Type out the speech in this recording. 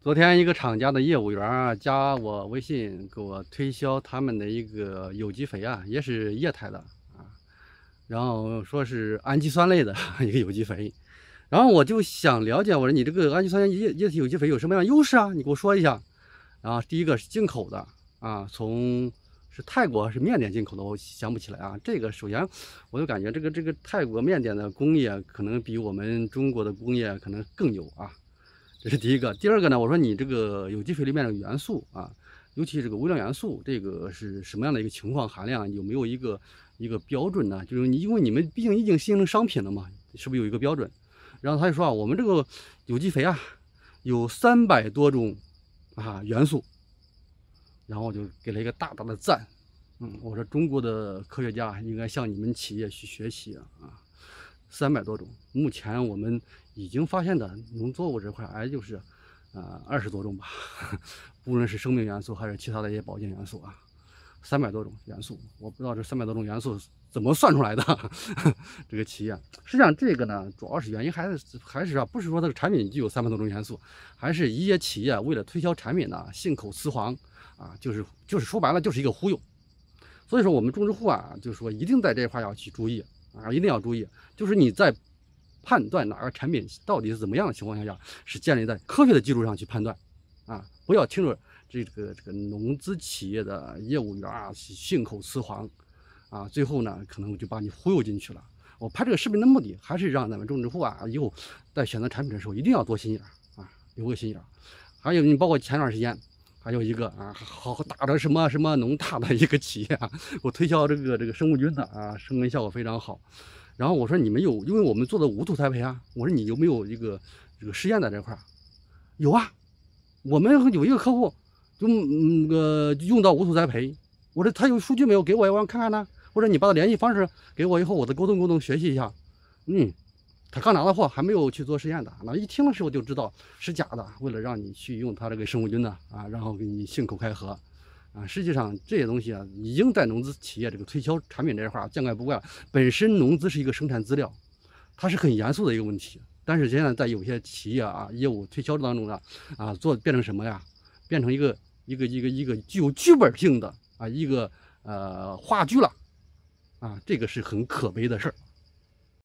昨天一个厂家的业务员啊，加我微信，给我推销他们的一个有机肥啊，也是液态的啊，然后说是氨基酸类的一个有机肥，然后我就想了解，我说你这个氨基酸液液体有机肥有什么样优势啊？你给我说一下。然后第一个是进口的啊，从是泰国是缅甸进口的，我想不起来啊。这个首先我就感觉这个这个泰国面点的工业可能比我们中国的工业可能更牛啊。这是第一个，第二个呢？我说你这个有机肥里面的元素啊，尤其这个微量元素，这个是什么样的一个情况？含量有没有一个一个标准呢？就是你因为你们毕竟已经形成商品了嘛，是不是有一个标准？然后他就说啊，我们这个有机肥啊，有三百多种啊元素，然后我就给了一个大大的赞。嗯，我说中国的科学家应该向你们企业去学习啊。三百多种，目前我们已经发现的农作物这块，哎，就是，呃，二十多种吧。无论是生命元素还是其他的一些保健元素啊，三百多种元素，我不知道这三百多种元素怎么算出来的。这个企业，实际上这个呢，主要是原因还是还是啊，不是说它的产品具有三百多种元素，还是一些企业为了推销产品呢，信口雌黄啊，就是就是说白了就是一个忽悠。所以说，我们种植户啊，就是说一定在这块要去注意。啊，一定要注意，就是你在判断哪个产品到底是怎么样的情况下下，是建立在科学的基础上去判断，啊，不要听着这个这个农资企业的业务员啊信口雌黄，啊，最后呢可能就把你忽悠进去了。我拍这个视频的目的还是让咱们种植户啊，以后在选择产品的时候一定要多心眼啊，留个心眼还有你包括前段时间。还有一个啊，好打着什么什么农大的一个企业，啊，我推销这个这个生物菌的啊，生根效果非常好。然后我说你们有，因为我们做的无土栽培啊，我说你有没有一个这个实验在这块有啊，我们有一个客户就那个用到无土栽培，我说他有数据没有？给我，我看看呢。或者你把他联系方式给我，以后我再沟通沟通，学习一下。嗯。他刚拿到货，还没有去做实验的，那一听的时候就知道是假的。为了让你去用他这个生物菌呢，啊，然后给你信口开河，啊，实际上这些东西啊，已经在农资企业这个推销产品这一块见怪不怪了。本身农资是一个生产资料，它是很严肃的一个问题，但是现在在有些企业啊业务推销当中呢，啊，做变成什么呀？变成一个一个一个一个具有剧本性的啊一个呃话剧了，啊，这个是很可悲的事儿。